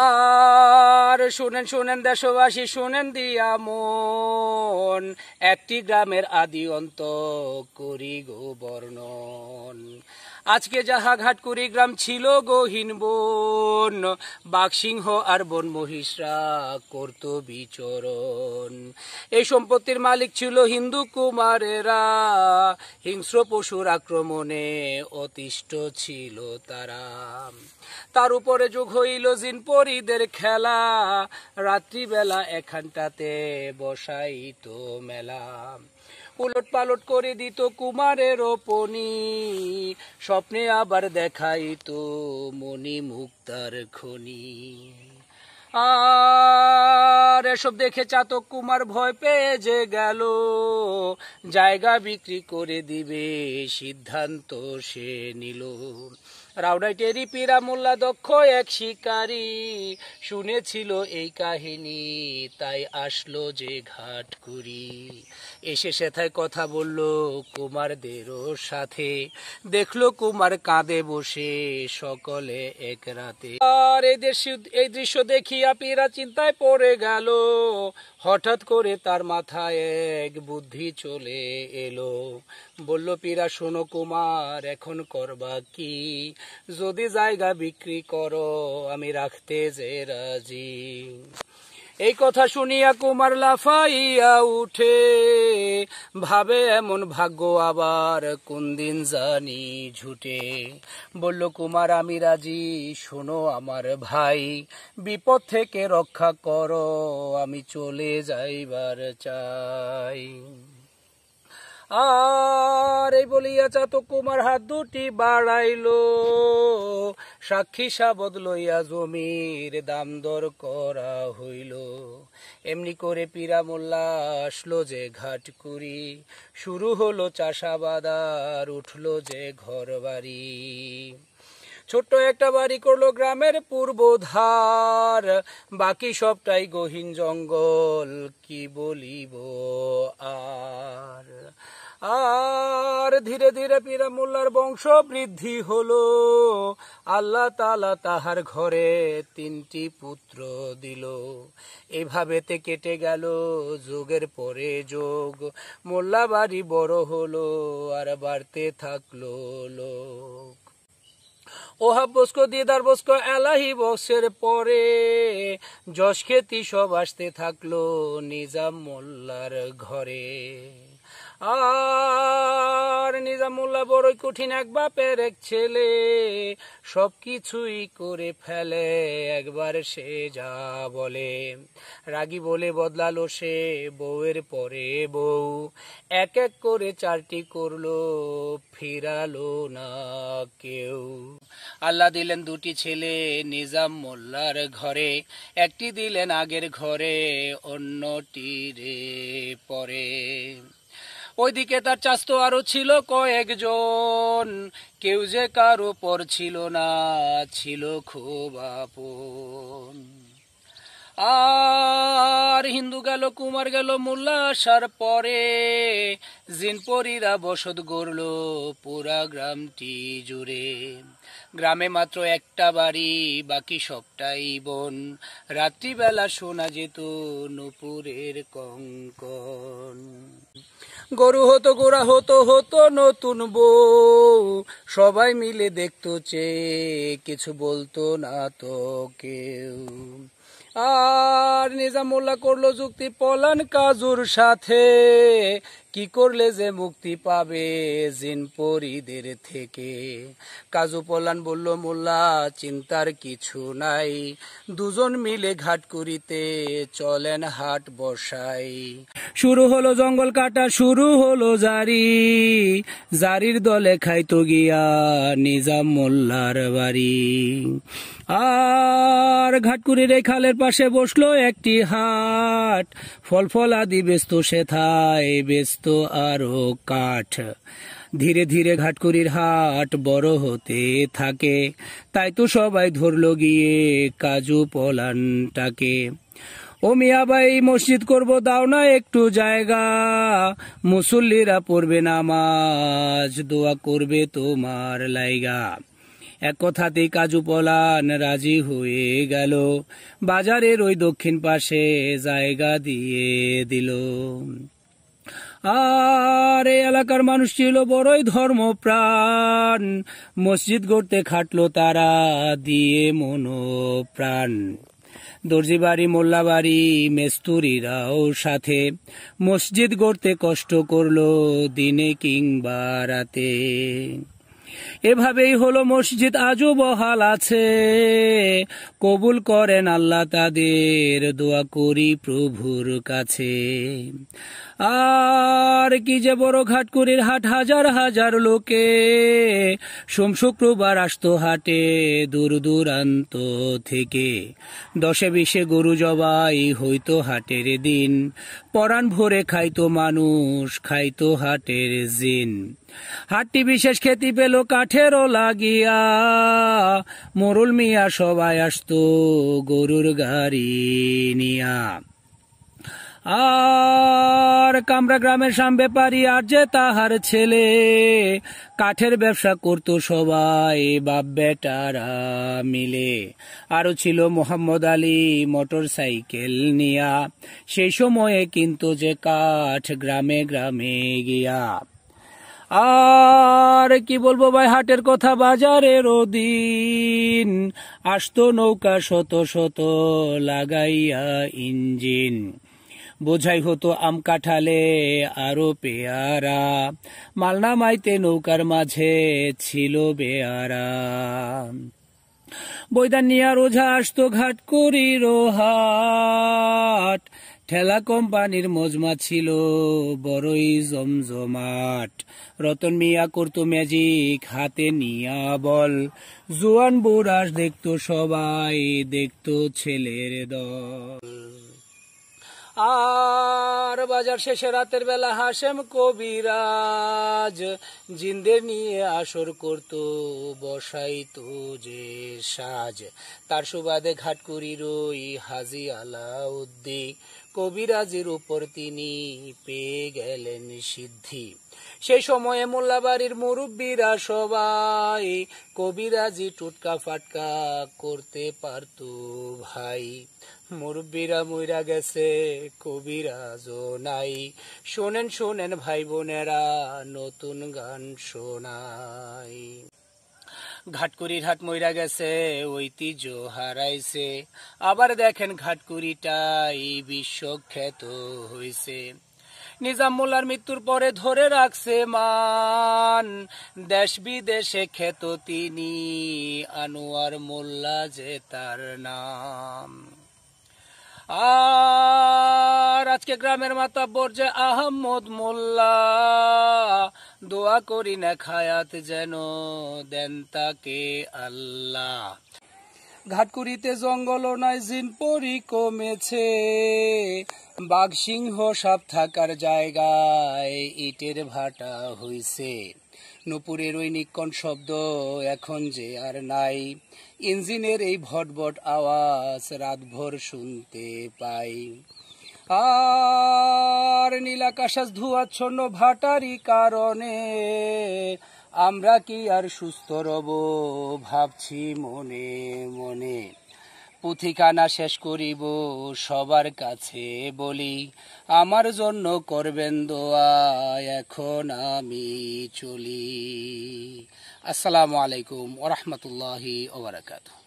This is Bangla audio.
আর শুনেন শুনেন দেশবাসী শুনেন দিয়া মন একটি গ্রামের আদি অন্ত করি গো বর্ণন আজকে যাহা ঘাটকুড়ি গ্রাম ছিল গহীন বন বাঘসিংহ আর বন মহিষরা করত বিচরণ এই সম্পত্তির মালিক ছিল হিন্দু কুমারেরা হিংস্র পশুর আক্রমণে অতিষ্ঠ ছিল তারা তার উপরে যোগ হইল জিনপরিদের খেলা রাত্রিবেলা এখানটাতে বসাইত মেলা উলট পালট করে দিত কুমারের ওপনি স্বপ্নে আবার দেখাইত মনি মুক্তার খনি আর এসব দেখে চাতক কুমার ভয় পেয়ে যে গেল জায়গা বিক্রি করে দিবে সিদ্ধান্ত সে নিল রাউডাইটেরি পীরা মোল্লা দক্ষ এক শিকারী শুনেছিল এই কাহিনী তাই আসলো যে ঘাটকুড়ি এসে সেথায় কথা বলল কুমারদেরও সাথে দেখলো কুমার কাঁদে বসে সকলে এক রাতে আর এই দেশ এই দৃশ্য দেখিয়া পীরা চিন্তায় পড়ে গেল হঠাৎ করে তার মাথায় এক বুদ্ধি চলে এলো বলল পীরা শোনো কুমার এখন করবা কি যদি জায়গা বিক্রি করো আমি রাখতে যে রাজি এই কথা শুনিয়া কুমার লাফাইয়া উঠে ভাবে এমন ভাগ্য আবার কোন দিন জানি ঝুটে বলল কুমার আমি রাজি শোনো আমার ভাই বিপদ থেকে রক্ষা করো আমি চলে যাইবার চাই আর এই বলিয়া চাতক কুমার হাত দুটি বাড়াইল সাক্ষী সাবদ লইয়া জমির দাম দর করা হইল এমনি করে পিরামোল্লা আসলো যে করি শুরু হলো চাষাবাদ আর উঠল যে ঘর বাড়ি ছোট্ট একটা বাড়ি করলো গ্রামের পূর্বধার বাকি সবটাই গহীন জঙ্গল কি বলিব আর আর ধীরে ধীরে পিরামুল্লার বংশ বৃদ্ধি হলো আল্লাহ তালা তাহার ঘরে তিনটি পুত্র দিল এভাবেতে কেটে গেল যোগের পরে যোগ মোল্লা বাড়ি বড় হলো আর বাড়তে থাকলো লোক ওহা বস্কো দিদার বস্কো এলাহি বক্সের পরে যশ খ্যাতি সব আসতে থাকলো নিজাম মোল্লার ঘরে আর নিজাম নিজামুল্লাহ বড়ই কঠিন এক বাপের এক ছেলে সব কিছুই করে ফেলে একবার সে যা বলে রাগি বলে বদলালো সে বউয়ের পরে বউ এক এক করে চারটি করলো ফিরালো না কেউ আল্লাহ দিলেন দুটি ছেলে নিজাম মোল্লার ঘরে একটি দিলেন আগের ঘরে অন্যটি রে পরে ওইদিকে তার তো আরো ছিল কয়েকজন কেউ যে কারো পর ছিল না ছিল খুব আপন আর হিন্দু গেল কুমার গেল মোল্লা আসার পরে জিনপরিরা বসত গড়ল পুরা গ্রামটি জুড়ে গ্রামে মাত্র একটা বাড়ি বাকি সবটাই বন রাত্রিবেলা শোনা যেত নুপুরের কঙ্কন গরু হতো গোড়া হতো হতো নতুন বউ সবাই মিলে দেখতো চে কিছু বলতো না তো কেউ আর নিজামুল্লাহ করলো যুক্তি পলান কাজুর সাথে কি করলে যে মুক্তি পাবে জিন পরিদের থেকে কাজু পলান বলল মোল্লা চিন্তার কিছু নাই দুজন মিলে ঘাট করিতে চলেন হাট বসাই শুরু হলো জঙ্গল কাটা শুরু হলো জারি জারির দলে খাইতো গিয়া নিজাম মোল্লার বাড়ি আ আর ঘাটকুরির এই খালের পাশে বসলো একটি হাট ফল ফল আদি ব্যস্ত সেথায় ব্যস্ত আরো কাঠ ধীরে ধীরে ঘাটকুরির হাট বড় হতে থাকে তাই তো সবাই ধরল গিয়ে কাজু পলানটাকে ও মিয়াবাই মসজিদ করব দাও না একটু জায়গা মুসল্লিরা পড়বে নামাজ দোয়া করবে তোমার লাইগা এক কথাতেই কাজু পলান রাজি হয়ে গেল বাজারের ওই দক্ষিণ পাশে জায়গা দিয়ে দিল আর এই এলাকার মানুষ ছিল বড়ই প্রাণ মসজিদ গড়তে খাটলো তারা দিয়ে মনোপ্রাণ দর্জি বাড়ি মোল্লা বাড়ি মেস্তুরিরাও সাথে মসজিদ গড়তে কষ্ট করলো দিনে কিংবা রাতে এভাবেই হলো মসজিদ আজও বহাল আছে কবুল করেন আল্লাহ তাদের দোয়া করি প্রভুর কাছে আর কি যে বড় ঘাটকুরির হাট হাজার হাজার লোকে সোম শুক্রবার আসতো হাটে দূর দূরান্ত থেকে দশে বিশে গরু জবাই হইতো হাটের দিন পরাণ ভরে খাইতো মানুষ খাইতো হাটের জিন হাটটি বিশেষ খেতি পেল কাঠেরও লাগিয়া মোরুল মিয়া সবাই আসতো গরুর গাড়ি নিয়া আর কামরা গ্রামের সাম ব্যাপারি আর যে তাহার ছেলে কাঠের ব্যবসা করত সবাই বাপ বেটারা মিলে আরো ছিল মোহাম্মদ আলী মোটর সাইকেল নিয়া সেই সময়ে কিন্তু যে কাঠ গ্রামে গ্রামে গিয়া আর কি বলবো ভাই হাটের কথা বাজারের দিন আসতো নৌকা শত শত লাগাইয়া ইঞ্জিন বোঝাই হতো আম কাঠালে আরো পেয়ারা মালনা মাইতে নৌকার মাঝে ছিল বেয়ারা বৈদানিয়া ওঝা আসতো ঘাট করি রোহাট ঠেলা কোম্পানির মজমা ছিল বড়ই জমজমাট রতন মিয়া করত ম্যাজিক হাতে নিয়া বল জোয়ান বোরাস দেখতো সবাই দেখতো ছেলের দল আ বাজার শেষে রাতের বেলা হাসেম কবিরাজ জিন্দে নিয়ে আসর করত বসাইতো যে সাজ তার সুবাদে ঘাটকুরি রই হাজি আলাউদ্দি কবিরাজের উপর তিনি পেয়ে গেলেন সিদ্ধি সেই সময়ে মোল্লাবাড়ির মুরব্বীরা সবাই কবিরাজি টুটকা ফাটকা করতে পারত ভাই মুরব্বীরা মইরা গেছে কবিরাজ নাই শোনেন শোনেন ভাই বোনেরা নতুন গান শোনাই ঘাটকুরির ঘাট মইরা গেছে ঐতিহ্য হারাইছে আবার দেখেন ঘাটকুরিটাই বিশ্বখ্যাত হইছে নিজাম মোল্লার মৃত্যুর পরে ধরে রাখছে মান দেশ বিদেশে খ্যাত তিনি আনোয়ার মোল্লা যে তার নাম আর আজকে গ্রামের মাতাব্বর যে আহম্মদ মোল্লা দোয়া করি না খায়াত যেন দেন তাকে আল্লাহ ঘাটকুড়িতে জঙ্গল নাই জিন পরি কমেছে বাঘ সিংহ সাপ থাকার জায়গায় ইটের ভাটা হইছে নুপুরের ওই নিকন শব্দ এখন যে আর নাই ইঞ্জিনের এই ভটভট আওয়াজ রাতভর শুনতে পাই আর নীলাকাশাস ধুয়াচ্ছন্ন ভাটারি কারণে আমরা কি আর সুস্থ রব ভাবছি মনে মনে পুথিকানা শেষ করিব সবার কাছে বলি আমার জন্য করবেন দোয়া এখন আমি চলি আসসালামু আলাইকুম ওরহমতুল্লাহি ওবরাকাতু